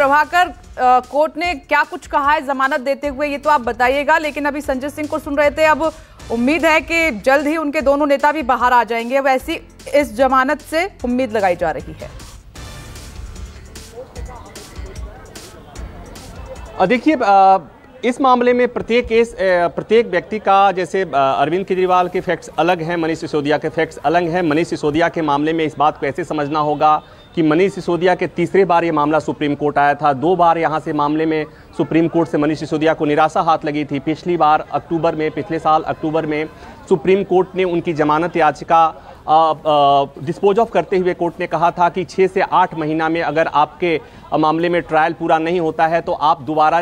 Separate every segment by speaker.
Speaker 1: Prabhakar court ने क्या कुछ कहा है जमानत देते हुए ये तो आप बताइएगा लेकिन अभी संजय सिंह को सुन रहे थे अब उम्मीद है कि जल्द ही उनके दोनों नेता भी बाहर आ जाएंगे वैसी इस जमानत से उम्मीद लगाई जा रही है देखिए इस मामले में प्रत्येक केस प्रत्येक व्यक्ति का जैसे अरविंद केजरीवाल के फैक्ट्स अलग हैं मनीष सिसोदिया के फैक्ट्स अलग हैं मनीष सिसोदिया के मामले में इस बात को ऐसे समझना होगा कि मनीष सिसोदिया के तीसरे बार ये मामला सुप्रीम कोर्ट आया था दो बार यहाँ से मामले में सुप्रीम कोर्ट से मनीष सिसोदिया को निराशा हाथ लगी थी पिछली बार अक्टूबर में पिछले साल अक्टूबर में सुप्रीम कोर्ट ने उनकी जमानत याचिका डिस्पोज ऑफ करते हुए कोर्ट ने कहा था कि छः से आठ महीना में अगर आपके मामले में ट्रायल पूरा नहीं होता है तो आप दोबारा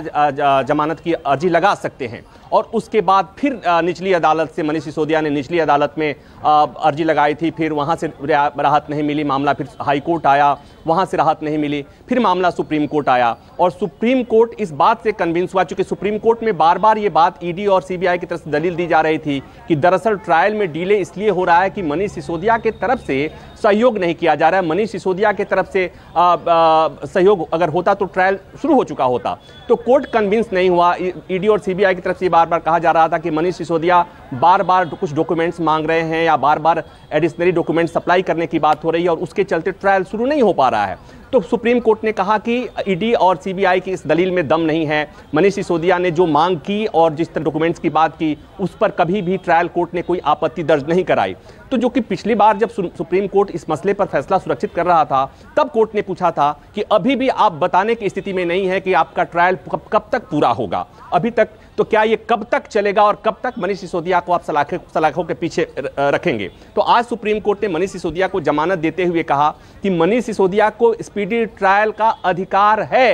Speaker 1: जमानत की अर्जी लगा सकते हैं और उसके बाद फिर निचली अदालत से मनीष सिसोदिया ने निचली अदालत में अर्जी लगाई थी फिर वहाँ से राहत नहीं मिली मामला फिर हाई कोर्ट आया वहाँ से राहत नहीं मिली फिर मामला सुप्रीम कोर्ट आया और सुप्रीम कोर्ट इस बात से कन्विंस हुआ चूँकि सुप्रीम कोर्ट में बार बार ये बात ईडी e और सीबीआई की तरफ से दलील दी जा रही थी कि दरअसल ट्रायल में डीले इसलिए हो रहा है कि मनीष सिसोदिया सिसोदिया के तरफ से सहयोग नहीं किया जा रहा है मनीष सिसोदिया के तरफ से आ, आ, सहयोग अगर होता तो ट्रायल शुरू हो चुका होता तो कोर्ट कन्विंस नहीं हुआ ईडी और सीबीआई की तरफ से बार बार कहा जा रहा था कि मनीष सिसोदिया बार बार कुछ डॉक्यूमेंट्स मांग रहे हैं या बार बार एडिशनरी डॉक्यूमेंट सप्लाई करने की बात हो रही है और उसके चलते ट्रायल शुरू नहीं हो पा रहा है तो सुप्रीम कोर्ट ने कहा कि ईडी और सीबीआई की इस दलील में दम नहीं है मनीष सिसोदिया ने जो मांग की और जिस तरह डॉक्यूमेंट्स की बात की उस पर कभी भी ट्रायल कोर्ट ने कोई आपत्ति दर्ज नहीं कराई तो जो कि पिछली बार जब सुप्रीम कोर्ट इस मसले पर फैसला सुरक्षित कर रहा था तब कोर्ट ने पूछा था कि अभी भी आप बताने की स्थिति में नहीं है कि आपका ट्रायल कब कब तक पूरा होगा अभी तक तो क्या ये कब तक चलेगा और कब तक मनीष सिसोदिया को आप सलाखे सलाखों के पीछे रखेंगे तो आज सुप्रीम कोर्ट ने मनीष सिसोदिया को जमानत देते हुए कहा कि मनीष सिसोदिया को स्पीडी ट्रायल का अधिकार है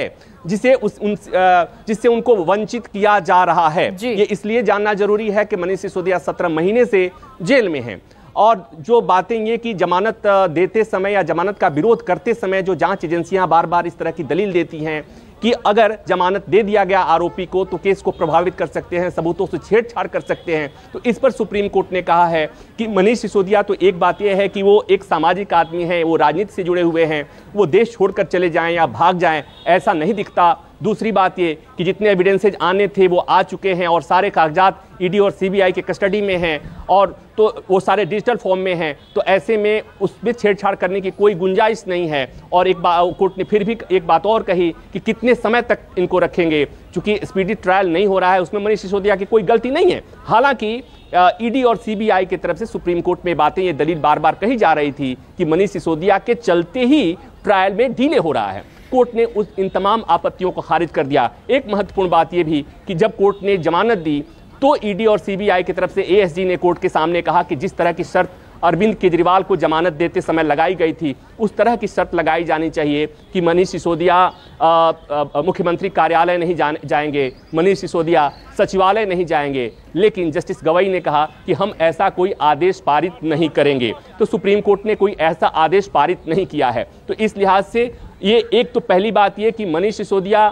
Speaker 1: जिसे उस उन जिससे उनको वंचित किया जा रहा है ये इसलिए जानना जरूरी है कि मनीष सिसोदिया सत्रह महीने से जेल में हैं और जो बातें ये कि जमानत देते समय या जमानत का विरोध करते समय जो जांच एजेंसियां बार बार इस तरह की दलील देती हैं कि अगर जमानत दे दिया गया आरोपी को तो केस को प्रभावित कर सकते हैं सबूतों से छेड़छाड़ कर सकते हैं तो इस पर सुप्रीम कोर्ट ने कहा है कि मनीष सिसोदिया तो एक बात यह है कि वो एक सामाजिक आदमी है वो राजनीति से जुड़े हुए हैं वो देश छोड़कर चले जाएं या भाग जाएं ऐसा नहीं दिखता दूसरी बात ये कि जितने एविडेंसेज आने थे वो आ चुके हैं और सारे कागजात ईडी e और सीबीआई के कस्टडी में हैं और तो वो सारे डिजिटल फॉर्म में हैं तो ऐसे में उसमें छेड़छाड़ करने की कोई गुंजाइश नहीं है और एक बात कोर्ट ने फिर भी एक बात और कही कि कितने समय तक इनको रखेंगे चूँकि स्पीडी ट्रायल नहीं हो रहा है उसमें मनीष सिसोदिया की कोई गलती नहीं है हालांकि ईडी e और सीबीआई की तरफ से सुप्रीम कोर्ट में बातें ये दलील बार बार कही जा रही थी कि मनीष सिसोदिया के चलते ही ट्रायल में डीले हो रहा है कोर्ट ने उस इन तमाम आपत्तियों को खारिज कर दिया एक महत्वपूर्ण बात यह भी कि जब कोर्ट ने जमानत दी तो ईडी e और सीबीआई की तरफ से एएसजी ने कोर्ट के सामने कहा कि जिस तरह की शर्त अरविंद केजरीवाल को जमानत देते समय लगाई गई थी उस तरह की शर्त लगाई जानी चाहिए कि मनीष सिसोदिया मुख्यमंत्री कार्यालय नहीं जान, जाएंगे मनीष सिसोदिया सचिवालय नहीं जाएंगे लेकिन जस्टिस गवई ने कहा कि हम ऐसा कोई आदेश पारित नहीं करेंगे तो सुप्रीम कोर्ट ने कोई ऐसा आदेश पारित नहीं किया है तो इस लिहाज से ये एक तो पहली बात ये कि मनीष सिसोदिया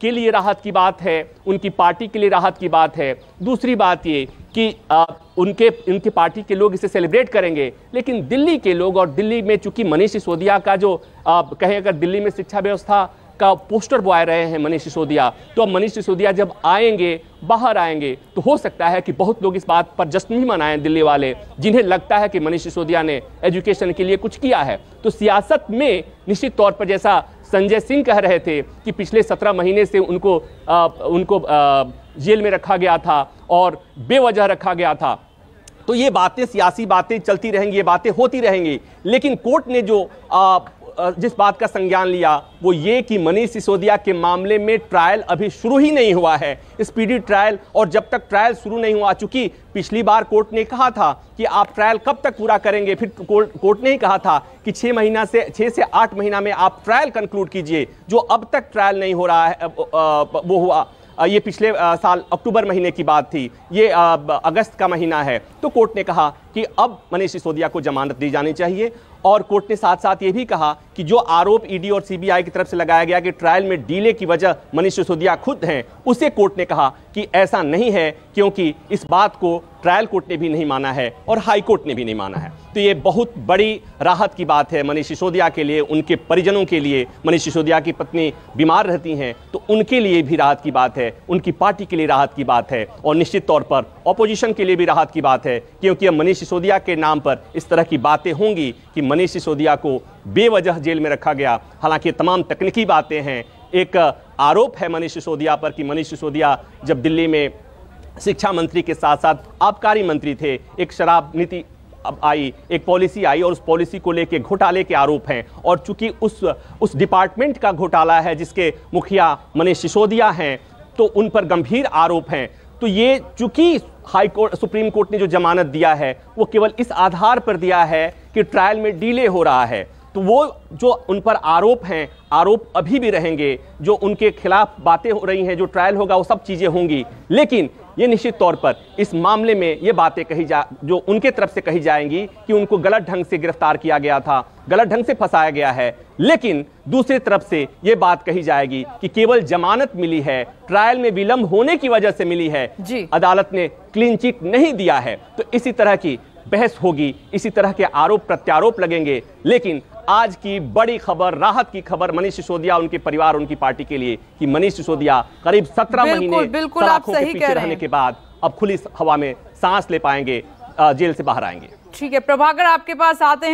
Speaker 1: के लिए राहत की बात है उनकी पार्टी के लिए राहत की बात है दूसरी बात ये कि आ, उनके उनकी पार्टी के लोग इसे सेलिब्रेट करेंगे लेकिन दिल्ली के लोग और दिल्ली में चूंकि मनीष सिसोदिया का जो आ, कहें अगर दिल्ली में शिक्षा व्यवस्था का पोस्टर बॉय रहे हैं मनीष सिसोदिया तो अब मनीष सिसोदिया जब आएंगे बाहर आएंगे तो हो सकता है कि बहुत लोग इस बात पर जश्न भी मनाएं दिल्ली वाले जिन्हें लगता है कि मनीष सिसोदिया ने एजुकेशन के लिए कुछ किया है तो सियासत में निश्चित तौर पर जैसा संजय सिंह कह रहे थे कि पिछले सत्रह महीने से उनको आ, उनको आ, जेल में रखा गया था और बेवजह रखा गया था तो ये बातें सियासी बातें चलती रहेंगी ये बातें होती रहेंगी लेकिन कोर्ट ने जो आ, जिस बात का संज्ञान लिया वो ये कि मनीष सिसोदिया के मामले में ट्रायल अभी शुरू ही नहीं हुआ है स्पीडी ट्रायल और जब तक ट्रायल शुरू नहीं हुआ चूंकि पिछली बार कोर्ट ने कहा था कि आप ट्रायल कब तक पूरा करेंगे फिर कोर्ट कोर्ट ने ही कहा था कि छः महीना से छः से आठ महीना में आप ट्रायल कंक्लूड कीजिए जो अब तक ट्रायल नहीं हो रहा है वो हुआ ये पिछले साल अक्टूबर महीने की बात थी ये अगस्त का महीना है तो कोर्ट ने कहा कि अब मनीष सिसोदिया को जमानत दी जानी चाहिए और कोर्ट ने साथ साथ ये भी कहा कि जो आरोप ईडी और सीबीआई की तरफ से लगाया गया कि ट्रायल में डीले की वजह मनीष सिसोदिया खुद हैं उसे कोर्ट ने कहा कि ऐसा नहीं है क्योंकि इस बात को ट्रायल कोर्ट ने भी नहीं माना है और हाई कोर्ट ने भी नहीं माना है तो ये बहुत बड़ी राहत की बात है मनीष सिसोदिया के लिए उनके परिजनों के लिए मनीष सिसोदिया की पत्नी बीमार रहती हैं तो उनके लिए भी राहत की बात है उनकी पार्टी के लिए राहत की बात है और निश्चित तौर पर अपोजिशन के लिए भी राहत की बात है क्योंकि अब मनीष सिसोदिया के नाम पर इस तरह की बातें होंगी कि मनीष सिसोदिया को बेवजह जेल में रखा गया हालांकि तमाम तकनीकी बातें हैं एक आरोप है मनीष सिसोदिया पर कि मनीष सिसोदिया जब दिल्ली में शिक्षा मंत्री के साथ साथ आबकारी मंत्री थे एक शराब नीति अब आई एक पॉलिसी आई और उस पॉलिसी को लेके घोटाले के आरोप हैं और चूंकि उस उस डिपार्टमेंट का घोटाला है जिसके मुखिया मनीष सिसोदिया हैं तो उन पर गंभीर आरोप हैं तो ये चूंकि हाई कोर्ट सुप्रीम कोर्ट ने जो जमानत दिया है वो केवल इस आधार पर दिया है कि ट्रायल में डिले हो रहा है तो वो जो उन पर आरोप हैं आरोप अभी भी रहेंगे जो उनके खिलाफ बातें हो रही हैं जो ट्रायल होगा वो सब चीज़ें होंगी लेकिन ये निश्चित तौर पर इस मामले में ये बातें कही जा जो उनके तरफ से कही जाएंगी कि उनको गलत ढंग से गिरफ्तार किया गया था गलत ढंग से फंसाया गया है लेकिन दूसरी तरफ से ये बात कही जाएगी कि केवल जमानत मिली है ट्रायल में विलंब होने की वजह से मिली है जी। अदालत ने क्लीन चिट नहीं दिया है तो इसी तरह की बहस होगी इसी तरह के आरोप प्रत्यारोप लगेंगे लेकिन आज की बड़ी खबर राहत की खबर मनीष सिसोदिया उनके परिवार उनकी पार्टी के लिए कि मनीष सिसोदिया करीब सत्रह महीने बिल्कुल आप सही के रहने के बाद अब खुली हवा में सांस ले पाएंगे जेल से बाहर आएंगे ठीक है प्रभाकर आपके पास आते हैं